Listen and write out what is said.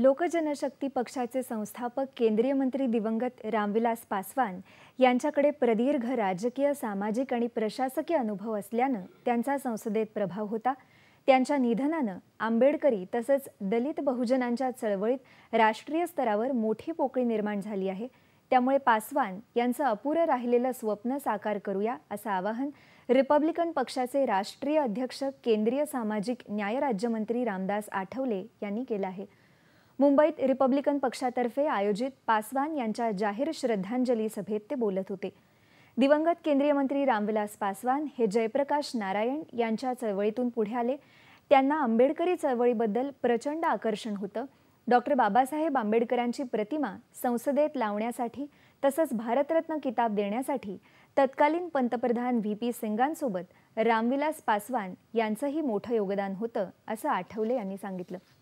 लोकजनशक्ती पक्षाचे संस्थापक केंद्रीय मंत्री दिवंगत रामविलास पासवान यांच्याकडे प्रदीर्घ राजकीय सामाजिक आणि प्रशासकीय अनुभव असल्यानं त्यांचा संसदेत प्रभाव होता त्यांच्या निधनानं आंबेडकरी तसंच दलित बहुजनांच्या चळवळीत राष्ट्रीय स्तरावर मोठी पोकळी निर्माण झाली आहे त्यामुळे पासवान यांचं अपुरं राहिलेलं स्वप्न साकार करूया असं आवाहन रिपब्लिकन पक्षाचे राष्ट्रीय अध्यक्ष केंद्रीय सामाजिक न्याय राज्यमंत्री रामदास आठवले यांनी केलं आहे मुंबईत रिपब्लिकन पक्षातर्फे आयोजित पासवान यांच्या जाहीर श्रद्धांजली सभेत ते बोलत होते दिवंगत केंद्रीय मंत्री रामविलास पासवान हे जयप्रकाश नारायण यांच्या चळवळीतून पुढे आले त्यांना आंबेडकरी चळवळीबद्दल प्रचंड आकर्षण होतं डॉक्टर बाबासाहेब आंबेडकरांची प्रतिमा संसदेत लावण्यासाठी तसंच भारतरत्न किताब देण्यासाठी तत्कालीन पंतप्रधान व्ही पी सिंगांसोबत रामविलास पासवान यांचंही मोठं योगदान होतं असं आठवले यांनी सांगितलं